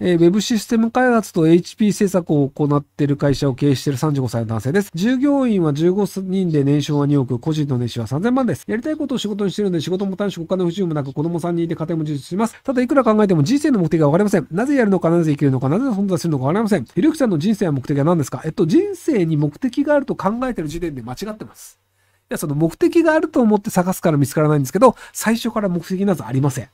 えー、ブシステム開発と HP 制作を行っている会社を経営している35歳の男性です。従業員は15人で年商は2億、個人の年収は3000万です。やりたいことを仕事にしているので仕事も短縮、お金も不自由もなく子供3人で家庭も充実します。ただいくら考えても人生の目的がわかりません。なぜやるのか、なぜ生きるのか、なぜ存在するのかわかりません。ひるゆきさんの人生は目的は何ですかえっと、人生に目的があると考えている時点で間違ってます。いや、その目的があると思って探すから見つからないんですけど、最初から目的などありません。